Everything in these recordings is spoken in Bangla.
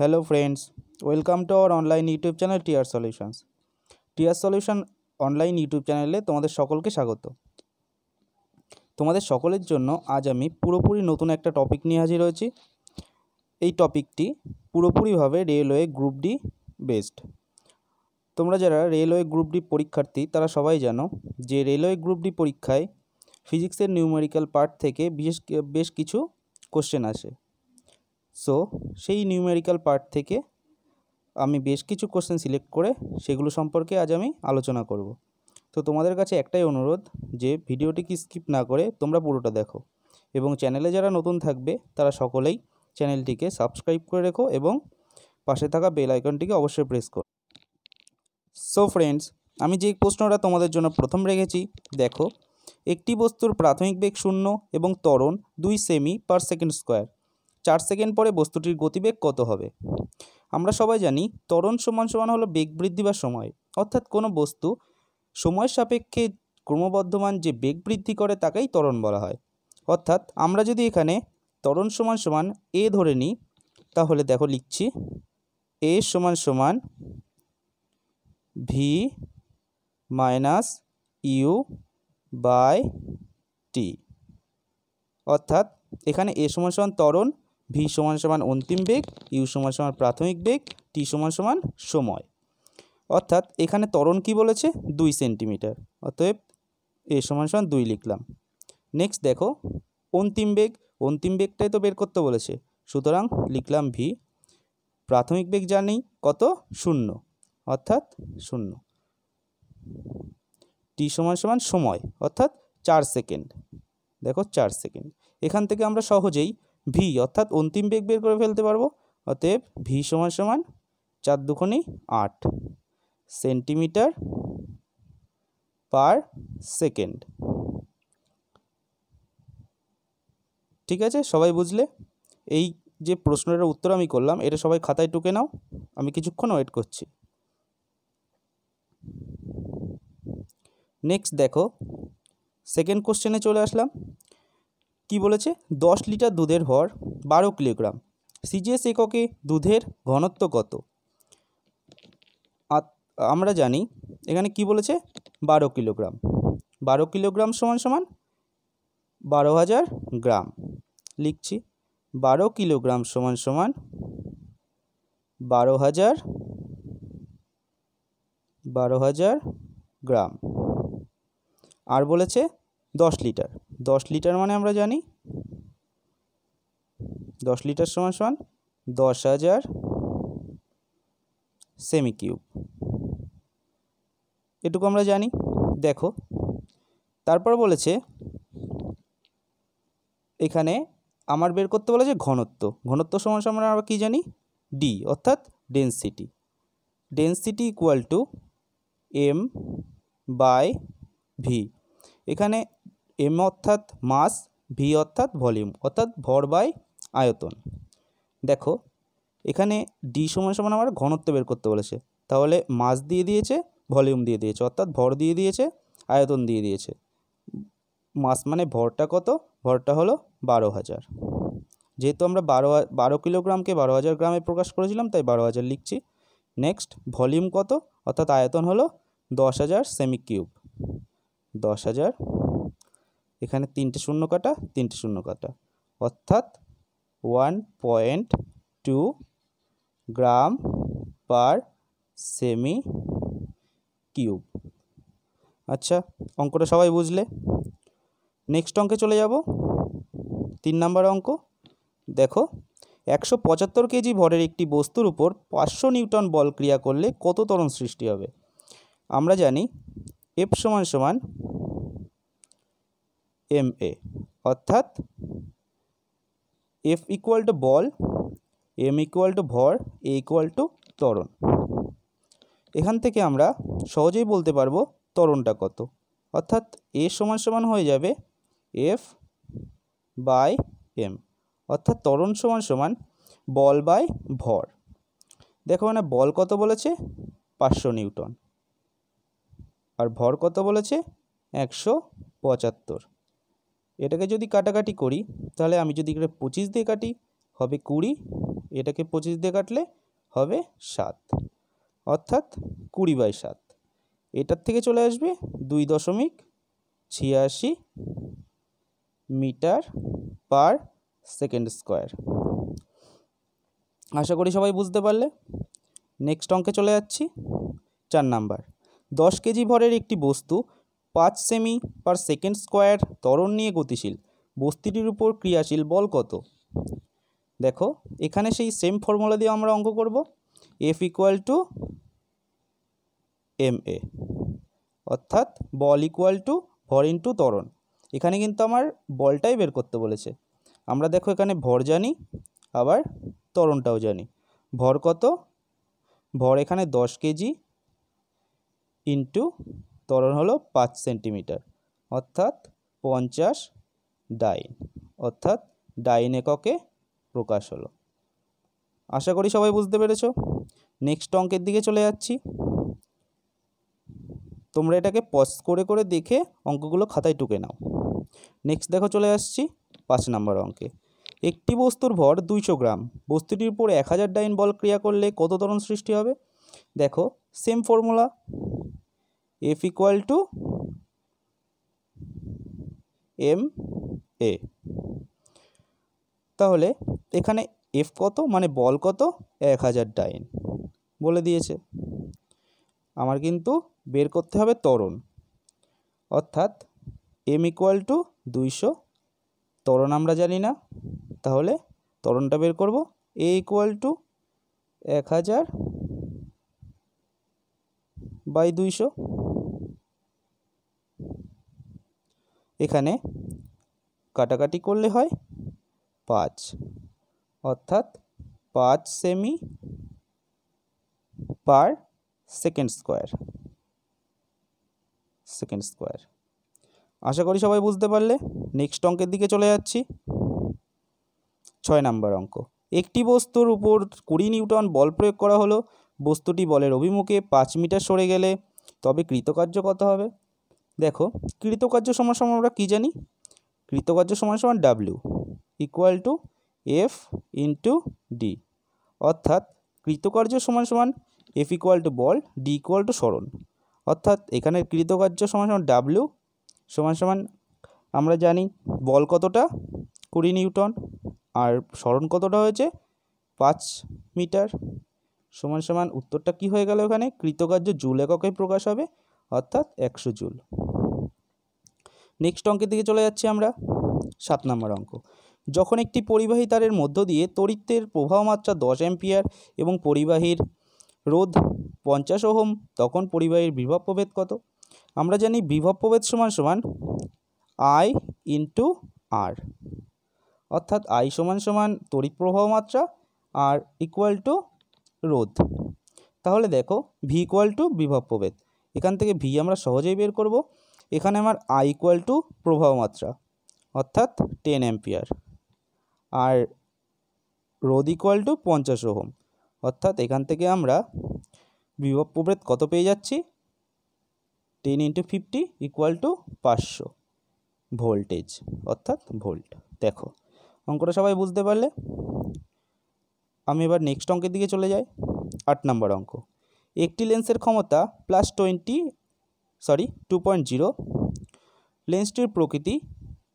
hello friends welcome to our online YouTube channel TR solutions TR solution online YouTube চ্যানেলে তোমাদের সকলকে স্বাগত তোমাদের সকলের জন্য আজ আমি পুরোপুরি নতুন একটা টপিক নিয়ে হাজির হয়েছি এই টপিকটি পুরোপুরিভাবে রেলওয়ে গ্রুপ ডি বেসড তোমরা যারা রেলওয়ে গ্রুপ ডি পরীক্ষার্থী তারা সবাই জানো যে রেলওয়ে গ্রুপ ডি পরীক্ষায় ফিজিক্সের নিউমেরিক্যাল পার্ট থেকে বিশেষ বেশ কিছু কোশ্চেন আসে সো সেই নিউমেরিক্যাল পার্ট থেকে আমি বেশ কিছু কোশ্চেন সিলেক্ট করে সেগুলো সম্পর্কে আজ আমি আলোচনা করব তো তোমাদের কাছে একটাই অনুরোধ যে ভিডিওটিকে স্কিপ না করে তোমরা পুরোটা দেখো এবং চ্যানেলে যারা নতুন থাকবে তারা সকলেই চ্যানেলটিকে সাবস্ক্রাইব করে রেখো এবং পাশে থাকা বেল আইকনটিকে অবশ্যই প্রেস করো সো ফ্রেন্ডস আমি যে প্রশ্নটা তোমাদের জন্য প্রথম রেখেছি দেখো একটি বস্তুর প্রাথমিক বেগ শূন্য এবং ত্বরণ দুই সেমি পার সেকেন্ড স্কোয়ার চার সেকেন্ড পরে বস্তুটির গতিবেগ কত হবে আমরা সবাই জানি ত্বরণ সমান সমান হলো বেগ বৃদ্ধি বা সময় অর্থাৎ কোনো বস্তু সময়ের সাপেক্ষে ক্রমবর্ধমান যে বেগ বৃদ্ধি করে তাকেই ত্বরণ বলা হয় অর্থাৎ আমরা যদি এখানে ত্বরণ সমান সমান এ ধরে নিই তাহলে দেখো লিখছি এ সমান সমান V minus U by T অর্থাৎ এখানে এ সমান সমান ত্বরণ ভি সমান সমান অন্তিম বেগ ইউ সমান সমান প্রাথমিক বেগ টি সমান সমান সময় অর্থাৎ এখানে ত্বরণ কি বলেছে দুই সেন্টিমিটার অতএব এ সমান সমান দুই লিখলাম নেক্সট দেখো অন্তিম বেগ অন্তিম বেগটাই তো বের করতে বলেছে সুতরাং লিখলাম ভি প্রাথমিক বেগ জানি কত শূন্য অর্থাৎ শূন্য টি সমান সমান সময় অর্থাৎ চার সেকেন্ড দেখো চার সেকেন্ড এখান থেকে আমরা সহজেই ভি অর্থাৎ অন্তিম বেগ বের করে ফেলতে পারবো অতএব ভি সমান সমান চার দুখনি আট সেন্টিমিটার পার সেকেন্ড ঠিক আছে সবাই বুঝলে এই যে প্রশ্নটার উত্তর আমি করলাম এটা সবাই খাতায় টুকে নাও আমি কিছুক্ষণ ওয়েট করছি নেক্সট দেখো সেকেন্ড কোশ্চেনে চলে আসলাম কি বলেছে দশ লিটার দুধের ভর বারো কিলোগ্রাম সিজিএস এককে দুধের ঘনত্ব কত আমরা জানি এখানে কি বলেছে বারো কিলোগ্রাম বারো কিলোগ্রাম সমান সমান বারো হাজার গ্রাম লিখছি বারো কিলোগ্রাম সমান সমান বারো হাজার বারো হাজার গ্রাম আর বলেছে দশ লিটার দশ লিটার মানে আমরা জানি দশ লিটার সমান সমান দশ হাজার সেমি কিউব এটুকু আমরা জানি দেখো তারপর বলেছে এখানে আমার বের করতে বলেছে ঘনত্ব ঘনত্ব সমান সমান আমরা কী জানি ডি অর্থাৎ density density equal to M by V এখানে এম অর্থাৎ মাস ভি অর্থাৎ ভলিউম অর্থাৎ ভর বাই আয়তন দেখো এখানে ডি সমান সমান আমার ঘনত্ব বের করতে বলেছে তাহলে মাস দিয়ে দিয়েছে ভলিউম দিয়ে দিয়েছে অর্থাৎ ভর দিয়ে দিয়েছে আয়তন দিয়ে দিয়েছে মাস মানে ভরটা কত ভরটা হলো বারো হাজার যেহেতু আমরা বারো বারো কিলোগ্রামকে বারো হাজার গ্রামে প্রকাশ করেছিলাম তাই বারো হাজার লিখছি নেক্সট ভলিউম কত অর্থাৎ আয়তন হলো দশ হাজার সেমি কিউব দশ হাজার এখানে তিনটে শূন্য কাটা তিনটে শূন্য কাটা অর্থাৎ one point two gram per সেমি কিউব আচ্ছা অঙ্কটা সবাই বুঝলে নেক্সট অঙ্কে চলে যাব তিন নাম্বার অঙ্ক দেখো একশো পঁচাত্তর কেজি ভরের একটি বস্তুর উপর পাঁচশো নিউটন বল ক্রিয়া করলে কত তরণ সৃষ্টি হবে আমরা জানি এফ সমান সমান এম এ অর্থাৎ এফ ইকুয়াল টু বল এম ইকুয়াল টু ভর এ ইকুয়াল টু তরণ এখান থেকে আমরা সহজেই বলতে পারবো ত্বরণটা কত অর্থাৎ এ সমান সমান হয়ে যাবে এফ বাই এম অর্থাৎ ত্বরণ সমান সমান বল বাই ভর দেখো মানে বল কত বলেছে পাঁচশো নিউটন আর ভর কত বলেছে একশো পঁচাত্তর এটাকে যদি কাটাকাটি করি তাহলে আমি যদি এটা পঁচিশ দিয়ে কাটি হবে কুড়ি এটাকে পঁচিশ দিয়ে কাটলে হবে সাত অর্থাৎ কুড়ি বাই সাত এটার থেকে চলে আসবে দুই দশমিক ছিয়াশি মিটার পার সেকেন্ড স্কোয়ার আশা করি সবাই বুঝতে পারলে নেক্সট অঙ্কে চলে যাচ্ছি চার নাম্বার দশ কেজি ভরের একটি বস্তু পাঁচ সেমি পার সেকেন্ড স্কোয়ার ত্বরণ নিয়ে গতিশীল বস্তিটির উপর ক্রিয়াশীল বল কত দেখো এখানে সেই সেম ফর্মুলা দিয়ে আমরা অঙ্ক করব F equal to M A অর্থাৎ বল ইকুয়াল টু ভর ইন্টু ত্বরণ এখানে কিন্তু আমার বলটাই বের করতে বলেছে আমরা দেখো এখানে ভর জানি আবার ত্বরণটাও জানি ভর কত ভর এখানে দশ কেজি ইন্টু ত্বরণ হলো পাঁচ সেন্টিমিটার অর্থাৎ পঞ্চাশ ডাইন অর্থাৎ ডাইন এককে প্রকাশ হলো আশা করি সবাই বুঝতে পেরেছ নেক্সট অঙ্কের দিকে চলে যাচ্ছি তোমরা এটাকে পজ করে করে দেখে অঙ্কগুলো খাতায় টুকে নাও নেক্সট দেখো চলে আসছি পাঁচ নম্বর অঙ্কে একটি বস্তুর ভর দুইশো গ্রাম বস্তুটির উপর এক হাজার ডাইন বল ক্রিয়া করলে কত তরণ সৃষ্টি হবে দেখো same formula F equal to M A তাহলে এখানে এফ কত মানে বল কত এক হাজার ডাইন বলে দিয়েছে আমার কিন্তু বের করতে হবে তরণ অর্থাৎ এম ইকুয়াল টু দুইশো তরণ আমরা জানি না তাহলে তরণটা বের করব এ ইকুয়াল টু এক হাজার বাই দুইশো এখানে কাটাকাটি করলে হয় পাঁচ অর্থাৎ পাঁচ সেমি per second square second square আশা করি সবাই বুঝতে পারলে নেক্সট অঙ্কের দিকে চলে যাচ্ছি ছয় নাম্বার অঙ্ক একটি বস্তুর উপর কুড়ি নিউটন বল প্রয়োগ করা হলো বস্তুটি বলের অভিমুখে পাঁচ মিটার সরে গেলে তবে কৃতকার্য কত হবে দেখো কৃতকার্য সমান সমান আমরা কী জানি কৃতকার্য সমান সমান W equal to F into D অর্থাৎ কৃতকার্য সমান সমান এফ ইকুয়াল টু বল ডি ইকুয়াল টু সরণ অর্থাৎ এখানে কৃতকার্য সমান সমান ডাব্লিউ সমান সমান আমরা জানি বল কতটা কুড়ি নিউটন আর সরণ কতটা হয়েছে পাঁচ মিটার সমান সমান উত্তরটা কি হয়ে গেল ওখানে কৃতকার্য জুল এককে প্রকাশ হবে অর্থাৎ একশো জুল নেক্সট অঙ্কের দিকে চলে যাচ্ছি আমরা সাত নম্বর অঙ্ক যখন একটি পরিবাহী তারের মধ্য দিয়ে তরিত্বের প্রবাহ মাত্রা দশ অ্যাম্পিয়ার এবং পরিবাহীর রোধ পঞ্চাশ ওহম তখন পরিবাহীর বিভব প্রভেদ কত আমরা জানি বিভব প্রভেদ সমান সমান আই ইন্টু আর অর্থাৎ আই সমান সমান তড়িৎ প্রবাহ মাত্রা আর ইকুয়াল টু রোধ তাহলে দেখো ভি ইকুয়াল টু বিভব প্রভেদ এখান থেকে ভি আমরা সহজেই বের করবো এখানে আমার আই ইকুয়াল টু প্রবাহ মাত্রা অর্থাৎ টেন অ্যাম্পিয়ার আর রোদ ইকুয়াল টু পঞ্চাশ ওহম অর্থাৎ এখান থেকে আমরা বিভব প্রভেদ কত পেয়ে যাচ্ছি ten into fifty equal to পাঁচশো ভোল্টেজ অর্থাৎ ভোল্ট দেখো অঙ্কটা সবাই বুঝতে পারলে আমি এবার নেক্সট অঙ্কের দিকে চলে যাই আট নম্বর অঙ্ক একটি লেন্সের ক্ষমতা plus twenty sorry two point zero লেন্সটির প্রকৃতি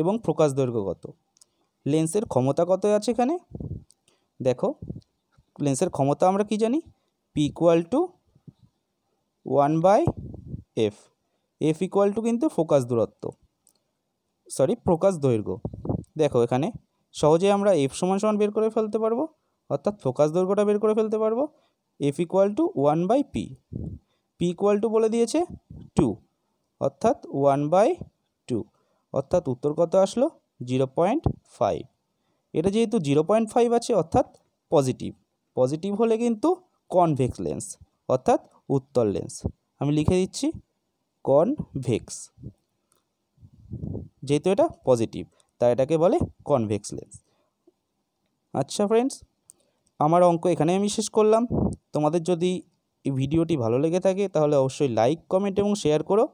এবং প্রকাশ দৈর্ঘ্য কত লেন্সের ক্ষমতা কত আছে এখানে দেখো লেন্সের ক্ষমতা আমরা কি জানি P equal to one by F F equal to কিন্তু ফোকাস দূরত্ব সরি প্রকাশ দৈর্ঘ্য দেখো এখানে সহজে আমরা এফ সমান সমান বের করে ফেলতে পারবো অর্থাৎ ফোকাস দৈর্ঘ্যটা বের করে ফেলতে পারবো F equal to one by P P equal to বলে দিয়েছে টু অর্থাৎ ওয়ান বাই টু অর্থাৎ উত্তর কত আসলো জিরো পয়েন্ট ফাইভ এটা যেহেতু জিরো পয়েন্ট ফাইভ আছে অর্থাৎ পজিটিভ পজিটিভ হলে কিন্তু কনভেক্স লেন্স অর্থাৎ উত্তর লেন্স আমি লিখে দিচ্ছি কনভেক্স যেহেতু এটা পজিটিভ তাই এটাকে বলে কনভেক্স লেন্স আচ্ছা ফ্রেন্ডস আমার অঙ্ক এখানে আমি শেষ করলাম তোমাদের যদি এই ভিডিওটি ভালো লেগে থাকে তাহলে অবশ্যই লাইক কমেন্ট এবং শেয়ার করো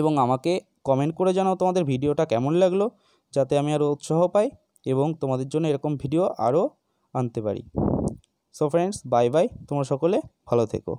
এবং আমাকে কমেন্ট করে জানাও তোমাদের ভিডিওটা কেমন লাগলো যাতে আমি আরও উৎসাহ পাই এবং তোমাদের জন্য এরকম ভিডিও আরও আনতে পারি সো ফ্রেন্ডস বাই বাই তোমরা সকলে ভালো থেকো